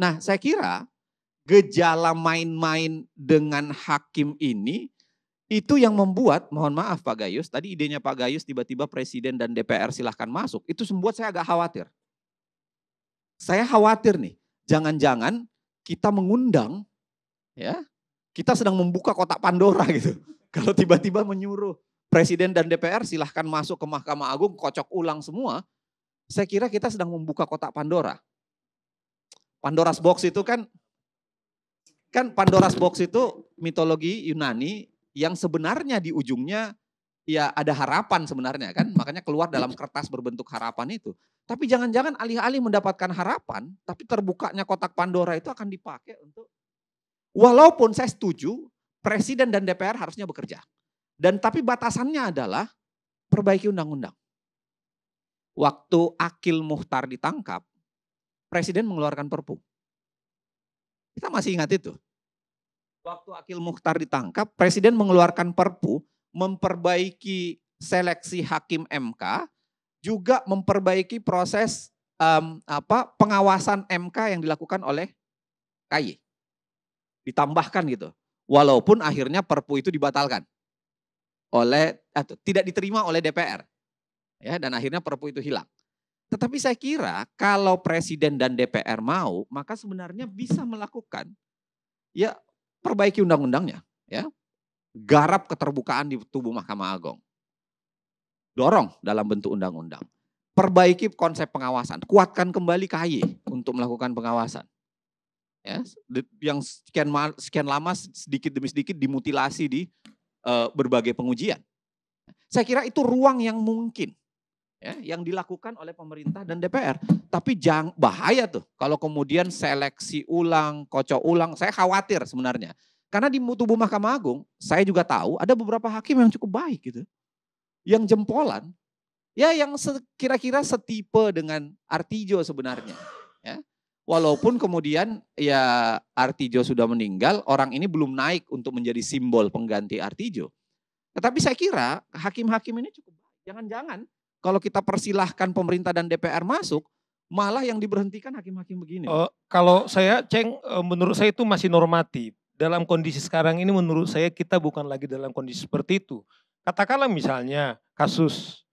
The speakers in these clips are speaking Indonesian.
Nah, saya kira gejala main-main dengan hakim ini itu yang membuat, mohon maaf Pak Gayus, tadi idenya Pak Gayus tiba-tiba presiden dan DPR silahkan masuk, itu membuat saya agak khawatir. Saya khawatir nih, jangan-jangan kita mengundang, ya kita sedang membuka kotak Pandora gitu. Kalau tiba-tiba menyuruh presiden dan DPR silahkan masuk ke Mahkamah Agung, kocok ulang semua, saya kira kita sedang membuka kotak Pandora. Pandora's box itu kan kan Pandora's box itu mitologi Yunani yang sebenarnya di ujungnya ya ada harapan sebenarnya kan makanya keluar dalam kertas berbentuk harapan itu tapi jangan-jangan alih-alih mendapatkan harapan tapi terbukanya kotak Pandora itu akan dipakai untuk walaupun saya setuju presiden dan DPR harusnya bekerja dan tapi batasannya adalah perbaiki undang-undang waktu Akil Muhtar ditangkap presiden mengeluarkan perpu. Kita masih ingat itu. Waktu Akil Mukhtar ditangkap, presiden mengeluarkan perpu memperbaiki seleksi hakim MK, juga memperbaiki proses um, apa pengawasan MK yang dilakukan oleh KY. Ditambahkan gitu. Walaupun akhirnya perpu itu dibatalkan oleh atau tidak diterima oleh DPR. Ya, dan akhirnya perpu itu hilang. Tetapi saya kira kalau presiden dan DPR mau, maka sebenarnya bisa melakukan ya perbaiki undang-undangnya, ya. Garap keterbukaan di tubuh Mahkamah Agung. Dorong dalam bentuk undang-undang. Perbaiki konsep pengawasan, kuatkan kembali KAI untuk melakukan pengawasan. Ya, yang sekian sekian lama sedikit demi sedikit dimutilasi di uh, berbagai pengujian. Saya kira itu ruang yang mungkin ya, yang dilakukan oleh pemerintah dan DPR. Tapi jang, bahaya tuh kalau kemudian seleksi ulang, kocok ulang. Saya khawatir sebenarnya. Karena di tubuh Mahkamah Agung, saya juga tahu ada beberapa hakim yang cukup baik gitu. Yang jempolan, ya yang kira-kira setipe dengan Artijo sebenarnya. Ya. Walaupun kemudian ya Artijo sudah meninggal, orang ini belum naik untuk menjadi simbol pengganti Artijo. Tetapi saya kira hakim-hakim ini cukup baik. Jangan-jangan kalau kita persilahkan pemerintah dan DPR masuk, malah yang diberhentikan hakim-hakim begini. Uh, kalau saya, Ceng, eh, menurut saya itu masih normatif. Dalam kondisi sekarang ini menurut saya kita bukan lagi dalam kondisi seperti itu. Katakanlah misalnya kasus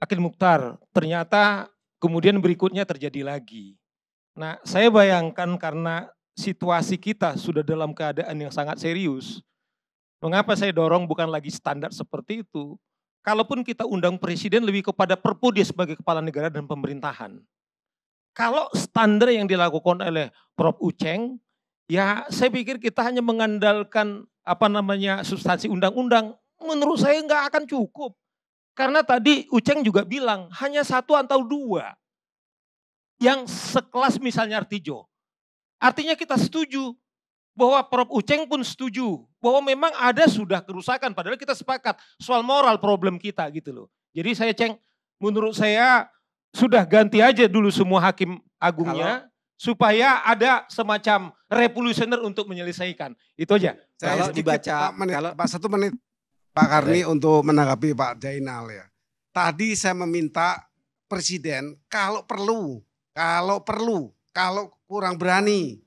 Akil Mukhtar, ternyata kemudian berikutnya terjadi lagi. Nah, saya bayangkan karena situasi kita sudah dalam keadaan yang sangat serius, mengapa saya dorong bukan lagi standar seperti itu, kalaupun kita undang presiden lebih kepada perpu dia sebagai kepala negara dan pemerintahan. Kalau standar yang dilakukan oleh Prof. Uceng, ya saya pikir kita hanya mengandalkan apa namanya substansi undang-undang, menurut saya nggak akan cukup. Karena tadi Uceng juga bilang hanya satu atau dua yang sekelas misalnya Artijo. Artinya kita setuju bahwa Prof. Uceng pun setuju bahwa memang ada sudah kerusakan padahal kita sepakat soal moral problem kita gitu loh. Jadi saya Ceng menurut saya sudah ganti aja dulu semua hakim agungnya Halo. supaya ada semacam revolusioner untuk menyelesaikan. Itu aja. Saya kalau dibaca Pak, menit, kalau... Pak satu menit Pak Karni ya. untuk menanggapi Pak Jainal ya. Tadi saya meminta presiden kalau perlu, kalau perlu, kalau kurang berani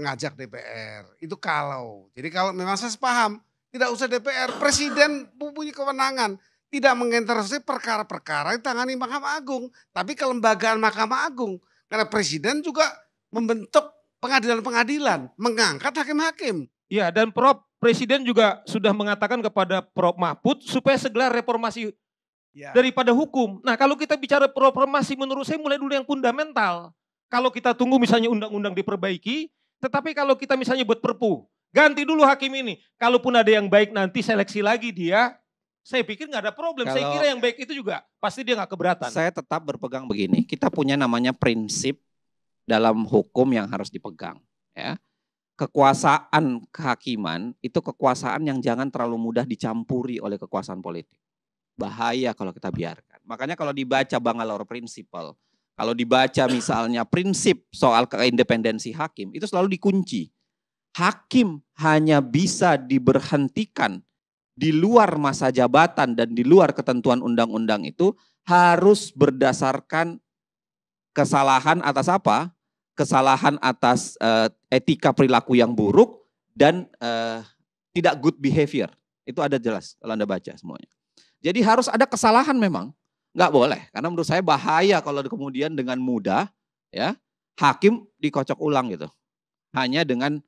ngajak DPR. Itu kalau. Jadi kalau memang saya sepaham, tidak usah DPR. Presiden punya kewenangan. Tidak mengintervensi perkara-perkara yang tangani Mahkamah Agung. Tapi kelembagaan Mahkamah Agung. Karena presiden juga membentuk pengadilan-pengadilan. Mengangkat hakim-hakim. Ya dan Prof, Presiden juga sudah mengatakan kepada Prof Mahfud supaya segera reformasi ya. daripada hukum. Nah kalau kita bicara reformasi menurut saya mulai dulu yang fundamental. Kalau kita tunggu misalnya undang-undang diperbaiki, tetapi kalau kita misalnya buat perpu, ganti dulu hakim ini. Kalaupun ada yang baik nanti seleksi lagi dia, saya pikir nggak ada problem. Kalau saya kira yang baik itu juga pasti dia nggak keberatan. Saya tetap berpegang begini. Kita punya namanya prinsip dalam hukum yang harus dipegang. Ya, kekuasaan kehakiman itu kekuasaan yang jangan terlalu mudah dicampuri oleh kekuasaan politik. Bahaya kalau kita biarkan. Makanya kalau dibaca Bangalore Principle kalau dibaca misalnya prinsip soal keindependensi hakim itu selalu dikunci. Hakim hanya bisa diberhentikan di luar masa jabatan dan di luar ketentuan undang-undang itu harus berdasarkan kesalahan atas apa? Kesalahan atas uh, etika perilaku yang buruk dan uh, tidak good behavior. Itu ada jelas kalau Anda baca semuanya. Jadi harus ada kesalahan memang nggak boleh karena menurut saya bahaya kalau kemudian dengan mudah ya hakim dikocok ulang gitu hanya dengan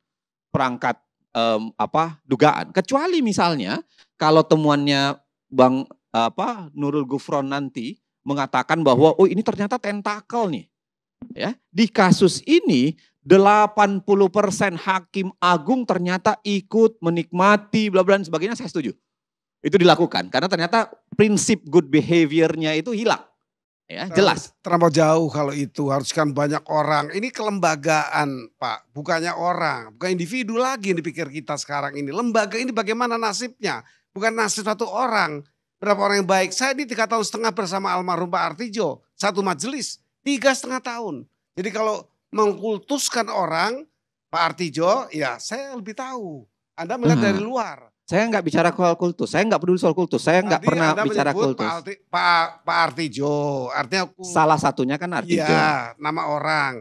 perangkat um, apa dugaan kecuali misalnya kalau temuannya bang apa Nurul Gufron nanti mengatakan bahwa oh ini ternyata tentakel nih ya di kasus ini 80% hakim agung ternyata ikut menikmati bla bla dan sebagainya saya setuju itu dilakukan karena ternyata prinsip good behaviornya itu hilang. Ya, jelas. Terlalu jauh kalau itu haruskan banyak orang. Ini kelembagaan, Pak. Bukannya orang, bukan individu lagi yang dipikir kita sekarang ini. Lembaga ini bagaimana nasibnya? Bukan nasib satu orang. Berapa orang yang baik? Saya di tiga tahun setengah bersama almarhum Pak Artijo. Satu majelis, tiga setengah tahun. Jadi kalau mengkultuskan orang, Pak Artijo, ya saya lebih tahu. Anda melihat hmm. dari luar. Saya nggak bicara soal kultus, saya nggak peduli soal kultus, saya nggak pernah Anda bicara kultus. Pak, Arti, Pak, Pak Artijo, artinya aku, salah satunya kan Artijo. Iya, nama orang.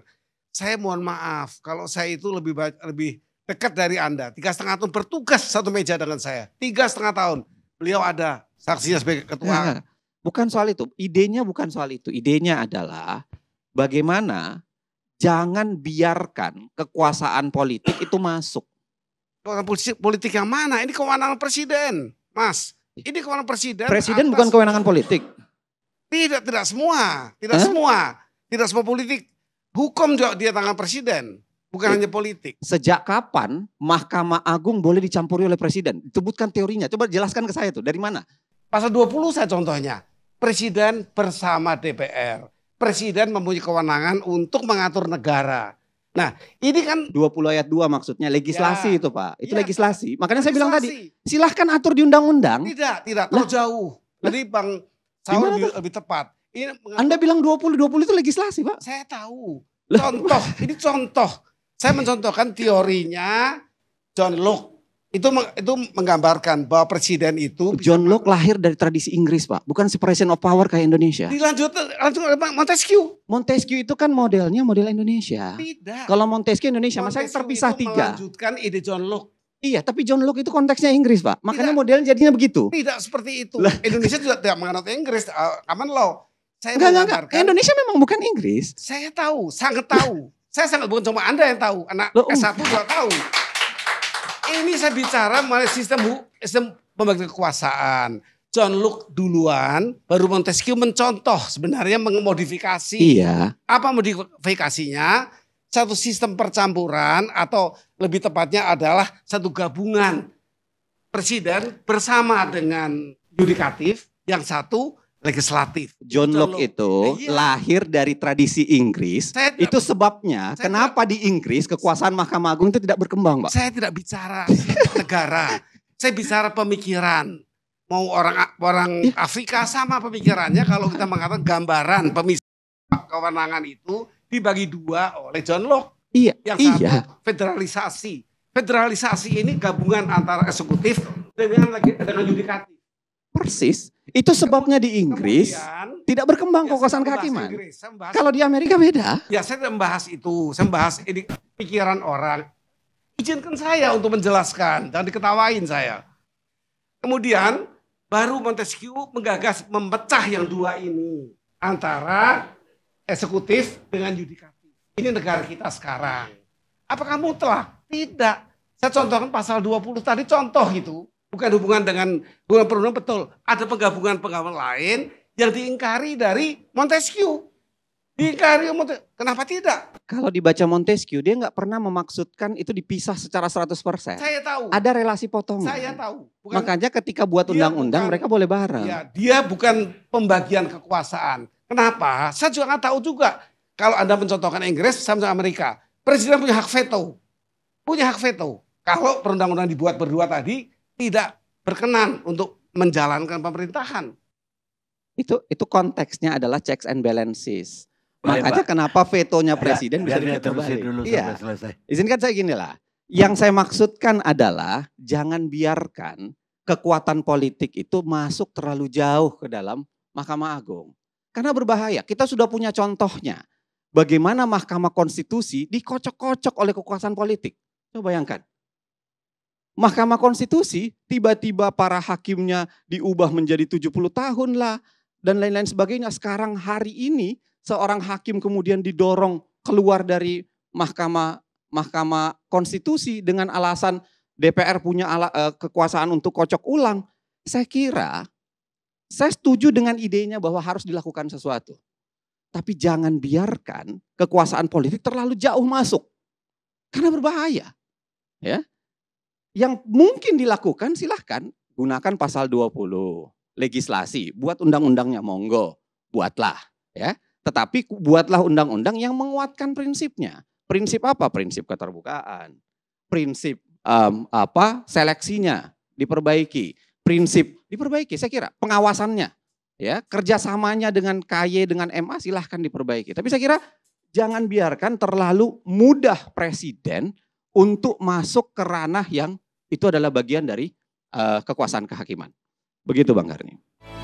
Saya mohon maaf kalau saya itu lebih lebih dekat dari Anda. Tiga setengah tahun bertugas satu meja dengan saya. Tiga setengah tahun beliau ada saksinya sebagai ketua. Ya, bukan soal itu, idenya bukan soal itu. Idenya adalah bagaimana jangan biarkan kekuasaan politik itu masuk Kewenangan politik yang mana? Ini kewenangan presiden, Mas. Ini kewenangan presiden. Presiden atas... bukan kewenangan politik. Tidak, tidak semua, tidak Hah? semua, tidak semua politik. Hukum juga dia tangan presiden, bukan eh, hanya politik. Sejak kapan Mahkamah Agung boleh dicampuri oleh presiden? Sebutkan teorinya. Coba jelaskan ke saya tuh dari mana? Pasal 20 saya contohnya. Presiden bersama DPR. Presiden mempunyai kewenangan untuk mengatur negara. Nah, ini kan 20 ayat 2 maksudnya legislasi ya. itu, Pak. Itu ya. legislasi. Makanya legislasi. saya bilang tadi, silahkan atur di undang-undang. Tidak, tidak, terlalu jauh. Jadi Bang Saur lebih, lebih tepat. Ini Anda bilang 20 20 itu legislasi, Pak. Saya tahu. Contoh, ini contoh. Saya mencontohkan teorinya John Locke itu meng, itu menggambarkan bahwa presiden itu John bisa... Locke lahir dari tradisi Inggris, Pak. Bukan separation of power kayak Indonesia. Dilanjut langsung Montesquieu. Montesquieu itu kan modelnya model Indonesia. Tidak. Kalau Montesquieu Indonesia, masa terpisah itu tiga. Melanjutkan ide John Locke. Iya, tapi John Locke itu konteksnya Inggris, Pak. Makanya tidak, modelnya jadinya begitu. Tidak seperti itu. Lah. Indonesia juga tidak menganut Inggris, ah, aman loh. law. Saya enggak, enggak, enggak. Indonesia memang bukan Inggris. Saya tahu, sangat tahu. Saya sangat bukan cuma Anda yang tahu, anak Loh, um. S1 juga tahu. Ini saya bicara mengenai sistem, sistem pembagian kekuasaan. John Locke duluan, baru Montesquieu mencontoh sebenarnya mengmodifikasi. Iya. Apa modifikasinya? Satu sistem percampuran atau lebih tepatnya adalah satu gabungan presiden bersama dengan yudikatif yang satu legislatif. John Locke itu iya. lahir dari tradisi Inggris. Saya tidak, itu sebabnya saya kenapa tidak, di Inggris kekuasaan Mahkamah Agung itu tidak berkembang, Pak. Saya tidak bicara negara. saya bicara pemikiran. Mau orang orang iya. Afrika sama pemikirannya kalau kita mengatakan gambaran pemisah kewenangan itu dibagi dua oleh John Locke. Iya. Yang iya. satu iya. federalisasi. Federalisasi ini gabungan antara eksekutif dengan dengan yudikatif. Persis. Itu sebabnya di Inggris Kemudian, tidak berkembang ya, kehakiman. Kalau di Amerika beda. Ya saya tidak membahas itu, saya membahas ini pikiran orang. Izinkan saya untuk menjelaskan, jangan diketawain saya. Kemudian baru Montesquieu menggagas memecah yang dua ini antara eksekutif dengan yudikatif. Ini negara kita sekarang. Apakah mutlak? Tidak. Saya contohkan pasal 20 tadi contoh itu bukan hubungan dengan hubungan perundang betul. Ada penggabungan-penggabungan lain yang diingkari dari Montesquieu. Diingkari Montesquieu. Kenapa tidak? Kalau dibaca Montesquieu, dia nggak pernah memaksudkan itu dipisah secara 100%. Saya tahu. Ada relasi potongan. Saya tahu. Bukan, Makanya ketika buat undang-undang mereka boleh bareng. Ya, dia bukan pembagian kekuasaan. Kenapa? Saya juga nggak tahu juga. Kalau Anda mencontohkan Inggris sama Amerika, presiden punya hak veto. Punya hak veto. Kalau perundang-undang dibuat berdua tadi, tidak berkenan untuk menjalankan pemerintahan. Itu itu konteksnya adalah checks and balances. Makanya Pak. kenapa vetonya ya, presiden ya, bisa diveto Dulu iya. selesai. Izinkan saya gini lah. Yang saya maksudkan adalah jangan biarkan kekuatan politik itu masuk terlalu jauh ke dalam Mahkamah Agung. Karena berbahaya. Kita sudah punya contohnya. Bagaimana Mahkamah Konstitusi dikocok-kocok oleh kekuasaan politik. Coba bayangkan. Mahkamah Konstitusi tiba-tiba para hakimnya diubah menjadi 70 tahun lah dan lain-lain sebagainya. Sekarang hari ini seorang hakim kemudian didorong keluar dari Mahkamah Mahkamah Konstitusi dengan alasan DPR punya ala, eh, kekuasaan untuk kocok ulang. Saya kira saya setuju dengan idenya bahwa harus dilakukan sesuatu. Tapi jangan biarkan kekuasaan politik terlalu jauh masuk. Karena berbahaya. Ya yang mungkin dilakukan silahkan gunakan pasal 20 legislasi, buat undang-undangnya monggo, buatlah ya. Tetapi buatlah undang-undang yang menguatkan prinsipnya. Prinsip apa? Prinsip keterbukaan. Prinsip um, apa? seleksinya diperbaiki. Prinsip diperbaiki saya kira pengawasannya ya, kerjasamanya dengan KY dengan MA silahkan diperbaiki. Tapi saya kira jangan biarkan terlalu mudah presiden untuk masuk ke ranah yang itu adalah bagian dari uh, kekuasaan kehakiman. Begitu Bang Karni.